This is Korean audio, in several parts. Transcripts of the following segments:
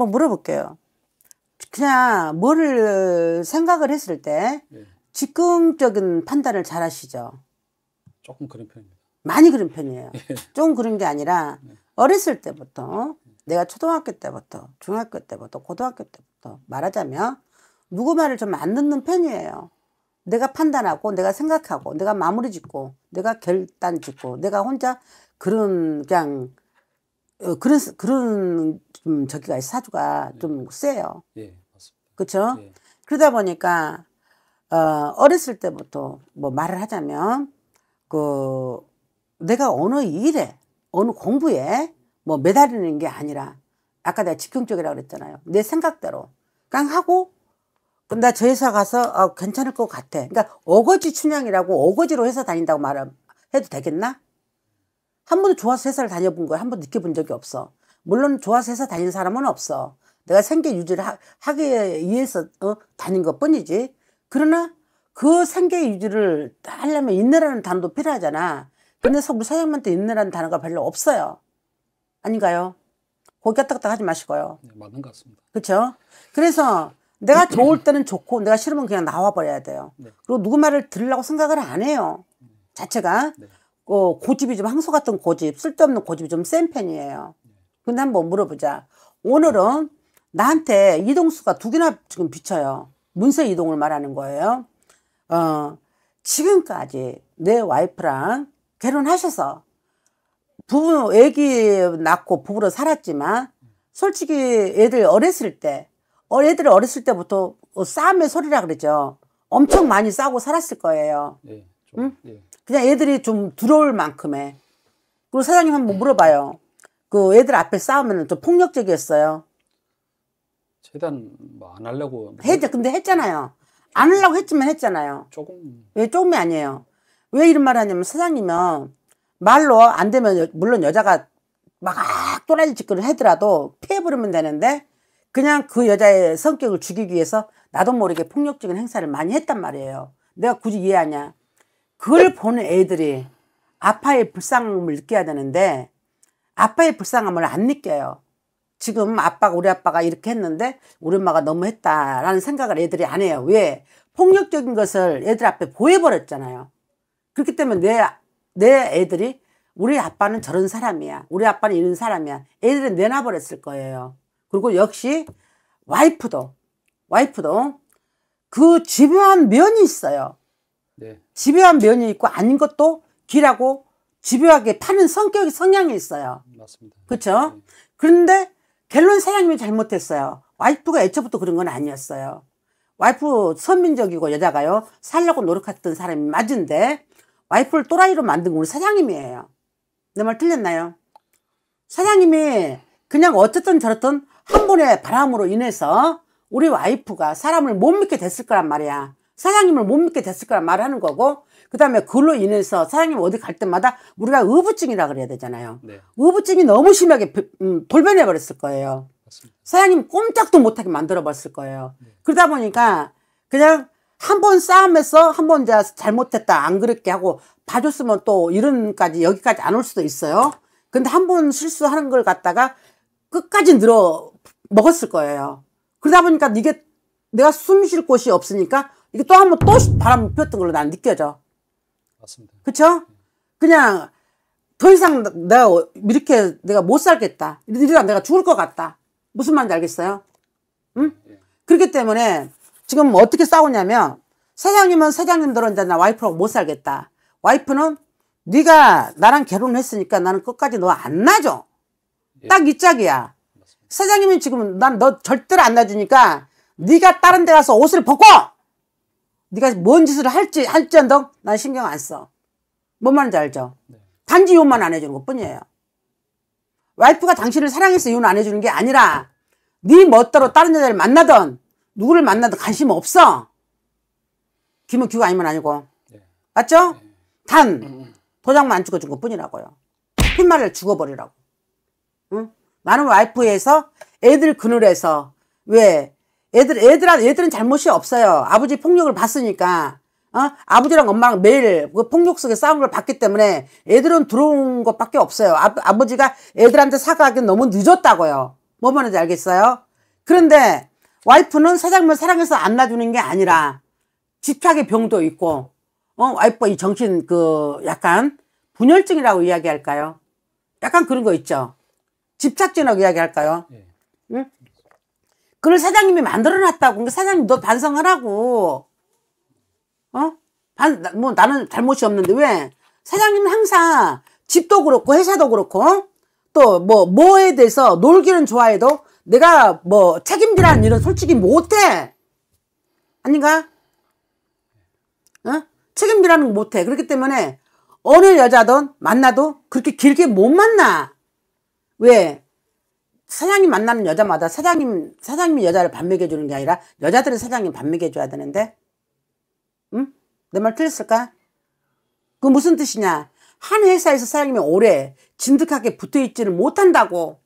한 번 물어볼게요. 그냥 뭐를 생각을 했을 때 네. 즉흥적인 판단을 잘 하시죠? 조금 그런 편입니다. 많이 그런 편이에요. 예. 좀 그런 게 아니라 네. 어렸을 때부터 내가 초등학교 때부터 중학교 때부터 고등학교 때부터 말하자면 누구 말을 좀 안 듣는 편이에요. 내가 판단하고 내가 생각하고 내가 마무리 짓고 내가 결단 짓고 내가 혼자 그런 그냥 어, 그런 그런 좀 저기가 사주가 예. 좀 세요. 예, 맞습니다. 그쵸 예. 그러다 보니까 어, 어렸을 때부터 뭐 말을 하자면 그 내가 어느 일에 어느 공부에 뭐 매달리는 게 아니라 아까 내가 직경적이라고 그랬잖아요. 내 생각대로 깡 하고 나저 회사 가서 아, 괜찮을 것 같아. 그러니까 어거지 춘향이라고 어거지로 회사 다닌다고 말하면 해도 되겠나? 한 번도 좋아서 회사를 다녀본 거야. 한번 느껴본 적이 없어. 물론 좋아서 회사 다니는 사람은 없어. 내가 생계 유지를 하, 기 위해서 어, 다닌 것 뿐이지. 그러나 그 생계 유지를 하려면 인내라는 단어도 필요하잖아. 근데 서리 사장님한테 인내라는 단어가 별로 없어요. 아닌가요? 고개 딱딱 하지 마시고요. 네, 맞는 것 같습니다. 그렇죠? 그래서 내가 좋을 때는 좋고 내가 싫으면 그냥 나와버려야 돼요. 네. 그리고 누구 말을 들으려고 생각을 안 해요. 음. 자체가. 네. 어, 고집이 좀 항소 같은 고집, 쓸데없는 고집이 좀 센 편이에요. 근데 한번 물어보자. 오늘은 나한테 이동수가 두 개나 지금 비쳐요. 문서 이동을 말하는 거예요. 어, 지금까지 내 와이프랑 결혼하셔서 부부, 애기 낳고 부부로 살았지만 솔직히 애들 어렸을 때, 어, 애들 어렸을 때부터 싸움의 소리라 그러죠. 엄청 많이 싸고 살았을 거예요. 네, 좀, 응? 네. 그냥 애들이 좀 두려울 만큼의 그리고 사장님 한번 네. 물어봐요. 그 애들 앞에 싸우면 좀 폭력적이었어요. 최대한 뭐 안 하려고 뭐 했죠. 근데 했잖아요. 안 하려고 했지만 했잖아요. 조금 왜 예, 조금이 아니에요. 왜 이런 말을 하냐면 사장님은 말로 안 되면 물론 여자가 막 또라이 짓거리를 하더라도 피해버리면 되는데 그냥 그 여자의 성격을 죽이기 위해서 나도 모르게 폭력적인 행사를 많이 했단 말이에요. 내가 굳이 이해하냐. 그걸 보는 애들이 아빠의 불쌍함을 느껴야 되는데 아빠의 불쌍함을 안 느껴요. 지금 아빠가 우리 아빠가 이렇게 했는데 우리 엄마가 너무 했다라는 생각을 애들이 안 해요. 왜? 폭력적인 것을 애들 앞에 보여버렸잖아요. 그렇기 때문에 내, 내 애들이 우리 아빠는 저런 사람이야. 우리 아빠는 이런 사람이야. 애들은 내놔버렸을 거예요. 그리고 역시 와이프도 와이프도 그 집요한 면이 있어요. 네. 집요한 면이 있고 아닌 것도 길하고 집요하게 파는 성격이 성향이 있어요. 맞습니다. 그렇죠? 네. 그런데 결론 사장님이 잘못했어요. 와이프가 애초부터 그런 건 아니었어요. 와이프 선민적이고 여자가요. 살려고 노력했던 사람이 맞은데 와이프를 또라이로 만든 건 사장님이에요. 내 말 틀렸나요? 사장님이 그냥 어쨌든 저렇든 한 번의 바람으로 인해서 우리 와이프가 사람을 못 믿게 됐을 거란 말이야. 사장님을 못 믿게 됐을 거란 말하는 거고 그 다음에 그걸로 인해서 사장님 어디 갈 때마다 우리가 의부증이라 그래야 되잖아요. 네. 의부증이 너무 심하게 음, 돌변해 버렸을 거예요. 맞습니다. 사장님 꼼짝도 못하게 만들어 봤을 거예요. 네. 그러다 보니까 그냥 한 번 싸움에서 한번 잘못했다 안 그렇게 하고 봐줬으면 또 이런까지 여기까지 안 올 수도 있어요. 근데 한 번 실수하는 걸 갖다가 끝까지 늘어 먹었을 거예요. 그러다 보니까 이게 내가 숨 쉴 곳이 없으니까 이게 또 한 번 또 바람 피웠던 걸로 난 느껴져. 맞습니다. 그쵸? 그냥 더 이상 내가 어, 이렇게 내가 못 살겠다. 이러다 내가 죽을 것 같다. 무슨 말인지 알겠어요? 응? 예. 그렇기 때문에 지금 어떻게 싸우냐면 사장님은 사장님들은 이제 나와이프고못 살겠다. 와이프는 네가 나랑 결혼했으니까 나는 끝까지 너 안 놔줘. 예. 딱이 짝이야. 사장님이 지금 난 너 절대로 안 놔주니까 네가 다른 데 가서 옷을 벗고 네가 뭔 짓을 할지 할지언정 난 신경 안 써. 뭔 말인지 알죠? 네. 단지 이혼만 안 해주는 것뿐이에요. 와이프가 당신을 사랑해서 이혼 안 해주는 게 아니라 네 멋대로 다른 여자를 만나던 누구를 만나든 관심 없어. 김은 규가 아니면 아니고. 네. 맞죠? 네. 단 음, 음. 도장만 안 찍어준 것뿐이라고요. 핀말을 죽어버리라고. 응? 나는 와이프에서 애들 그늘에서 왜 애들, 애들한, 애들은 잘못이 없어요. 아버지 폭력을 봤으니까 어? 아버지랑 엄마랑 매일 그 폭력 속에 싸움을 받기 때문에 애들은 들어온 것밖에 없어요. 아, 아버지가 애들한테 사과하기엔 너무 늦었다고요. 뭐 말인지 알겠어요? 그런데 와이프는 사장님을 사랑해서 안 놔주는 게 아니라 집착의 병도 있고 어, 와이프 이 정신 그 약간 분열증이라고 이야기할까요? 약간 그런 거 있죠. 집착증이라고 이야기할까요? 네. 그걸 사장님이 만들어놨다고. 그러니까 사장님 너 반성하라고. 어? 반, 뭐 나는 잘못이 없는데 왜? 사장님은 항상 집도 그렇고 회사도 그렇고 어? 또뭐 뭐에 대해서 놀기는 좋아해도 내가 뭐 책임지라는 일은 솔직히 못해. 아닌가? 어? 책임지라는 거 못해. 그렇기 때문에 어느 여자든 만나도 그렇게 길게 못 만나. 왜? 사장님 만나는 여자마다 사장님, 사장님이 여자를 반맥해주는 게 아니라 여자들은 사장님 반맥해줘야 되는데? 응? 내 말 틀렸을까? 그 무슨 뜻이냐? 한 회사에서 사장님이 오래 진득하게 붙어있지를 못한다고.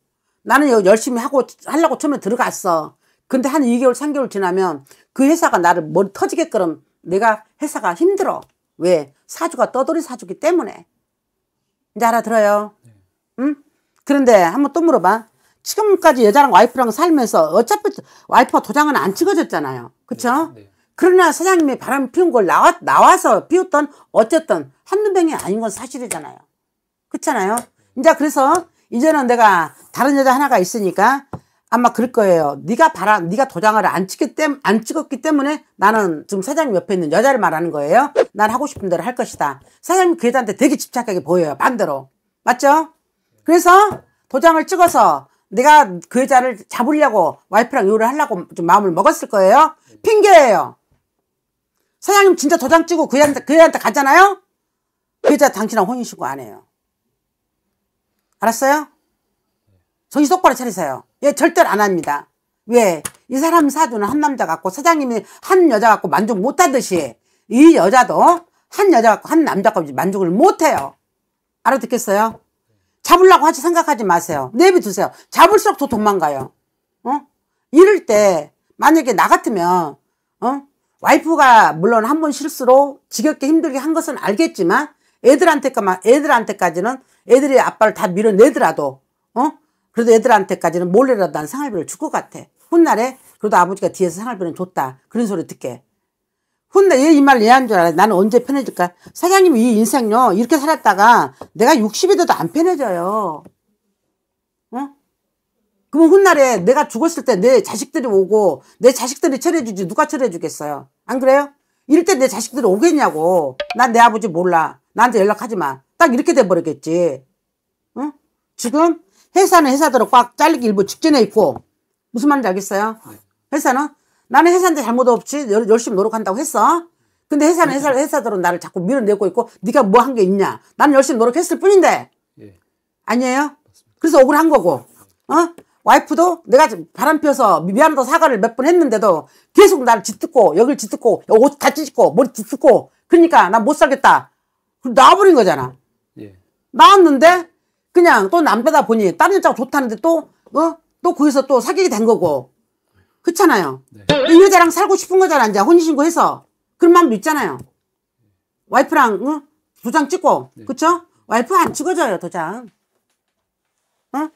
나는 열심히 하고, 하려고 처음에 들어갔어. 근데 한 2개월, 3개월 지나면 그 회사가 나를 머리 터지게끔 내가 회사가 힘들어. 왜? 사주가 떠돌이 사주기 때문에. 이제 알아들어요. 네. 응? 그런데 한번 또 물어봐. 지금까지 여자랑 와이프랑 살면서 어차피 와이프가 도장은 안 찍어줬잖아요. 그쵸? 네, 네. 그러나 사장님이 바람 피운 걸 나와, 나와서 피웠던 어쨌든 한두 명이 아닌 건 사실이잖아요. 그렇잖아요. 이제 그래서 이제는 내가 다른 여자 하나가 있으니까 아마 그럴 거예요. 네가 바람, 네가 도장을 안 찍기 때문에 안 찍었기 때문에 나는 지금 사장님 옆에 있는 여자를 말하는 거예요. 난 하고 싶은 대로 할 것이다. 사장님 그 여자한테 되게 집착하게 보여요. 반대로 맞죠? 그래서 도장을 찍어서 내가 그 여자를 잡으려고 와이프랑 요를 하려고 좀 마음을 먹었을 거예요. 핑계예요. 사장님 진짜 도장 찍고 그 여자한테, 그 여자한테 가잖아요? 그 여자 당신하고 혼인신고 안 해요. 알았어요? 정신 똑바로 차리세요. 예, 절대로 안 합니다. 왜? 이 사람 사주는 한 남자 같고 사장님이 한 여자 같고 만족 못하듯이 이 여자도 한 여자 같고한 남자 갖고 만족을 못해요. 알아듣겠어요? 잡으려고 하지 생각하지 마세요. 내비두세요. 잡을수록 더 도망가요. 어? 이럴 때 만약에 나 같으면 어? 와이프가 물론 한번 실수로 지겹게 힘들게 한 것은 알겠지만 애들한테까만 애들한테까지는 애들이 아빠를 다 밀어내더라도 어? 그래도 애들한테까지는 몰래라도 난 생활비를 줄 것 같아. 훗날에 그래도 아버지가 뒤에서 생활비는 줬다. 그런 소리 듣게. 혼내 얘이 말이해한줄 알아. 나는 언제 편해질까? 사장님 이 인생요 이렇게 살았다가 내가 60이 돼도 안 편해져요. 어? 그러면 훗날에 내가 죽었을 때 내 자식들이 오고 내 자식들이 철해주지 누가 철해주겠어요? 안 그래요? 이럴 때 내 자식들이 오겠냐고. 난 내 아버지 몰라. 나한테 연락하지 마. 딱 이렇게 돼버리겠지. 응? 어? 지금 회사는 회사대로 꽉 잘리기 일부 직전에 있고 무슨 말인지 알겠어요? 네. 회사는 나는 회사인데 잘못 없이 열심히 노력한다고 했어. 근데 회사는 그러니까. 회사, 회사들은 나를 자꾸 밀어내고 있고 네가 뭐 한 게 있냐. 나는 열심히 노력했을 뿐인데. 예. 아니에요? 그래서 억울한 거고. 어? 와이프도 내가 바람 피워서 미안하다 사과를 몇 번 했는데도 계속 나를 짖듣고 여길를 짖듣고 옷 다 찢고 머리 짖듣고 그러니까 나 못 살겠다. 나와버린 거잖아. 나왔는데 예. 그냥 또 남자다 보니 다른 여자가 좋다는데 또 어? 또 거기서 또 사귀게 된 거고 그렇잖아요. 네. 이 여자랑 살고 싶은 거잖아, 이제 혼인신고해서. 그런 마음도 있잖아요. 와이프랑 응? 도장 찍고, 네. 그쵸? 와이프 안 찍어줘요, 도장. 어?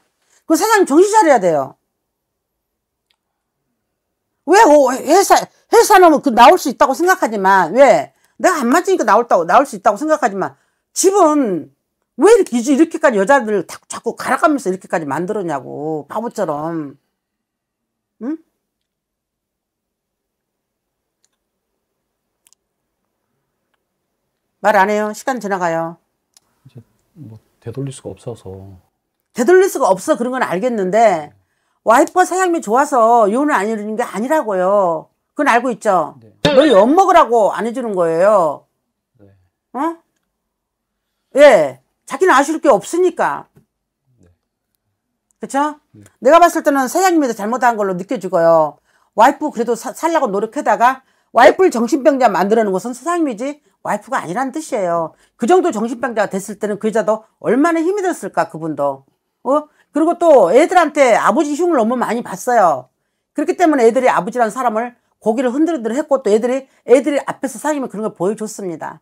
그 사장님 정신 차려야 돼요. 왜 회사 회사 놈은 그 나올 수 있다고 생각하지만 왜 내가 안 맞으니까 나올다고 나올 수 있다고 생각하지만 집은 왜 이렇게 이렇게까지 여자들 자꾸 갈아가면서 이렇게까지 만들었냐고 바보처럼 응? 말안 해요. 시간 지나가요. 이제 뭐 되돌릴 수가 없어서. 되돌릴 수가 없어 그런 건 알겠는데 와이프가 사장님이 좋아서 요을안 이루는 게 아니라고요. 그건 알고 있죠. 네. 너희 엿 먹으라고 안 해주는 거예요. 네. 어? 예. 자기는 아쉬울 게 없으니까. 네. 그쵸? 네. 내가 봤을 때는 사장님이 잘못한 걸로 느껴지고요. 와이프 그래도 사, 살려고 노력하다가 와이프를 정신병자 만들어 놓은 것은 사장님이지 와이프가 아니란 뜻이에요. 그 정도 정신병자가 됐을 때는 그 여자도 얼마나 힘이 들었을까 그분도. 어? 그리고 또 애들한테 아버지 흉을 너무 많이 봤어요. 그렇기 때문에 애들이 아버지라는 사람을 고기를 흔들흔들 했고 또 애들이 애들이 앞에서 사귀면 그런 걸 보여줬습니다.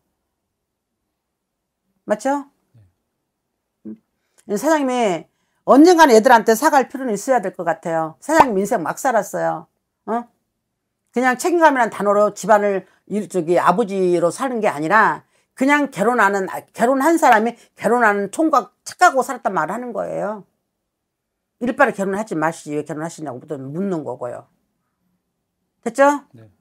맞죠? 음? 음, 사장님이 언젠가는 애들한테 사갈 필요는 있어야 될 것 같아요. 사장님 인생 막 살았어요. 어? 그냥 책임감이란 단어로 집안을 일, 저기 아버지로 사는 게 아니라 그냥 결혼하는 아, 결혼한 사람이 결혼하는 총각 착각하고 살았단 말을 하는 거예요. 일바로 결혼하지 마시지 왜 결혼하시냐고 묻는 거고요. 됐죠? 네.